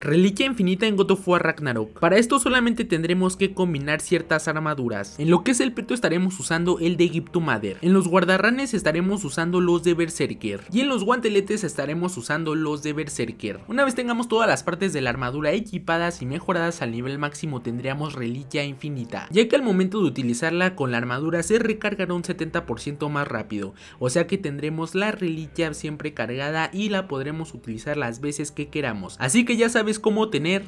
Reliquia infinita en God a Ragnarok. Para esto solamente tendremos que combinar ciertas armaduras. En lo que es el peto estaremos usando el de Mader En los guardarranes estaremos usando los de Berserker. Y en los guanteletes estaremos usando los de Berserker. Una vez tengamos todas las partes de la armadura equipadas y mejoradas al nivel máximo tendríamos reliquia infinita. Ya que al momento de utilizarla con la armadura se recargará un 70% más rápido. O sea que tendremos la reliquia siempre cargada y la podremos utilizar las veces que queramos. Así que ya sabes es como tener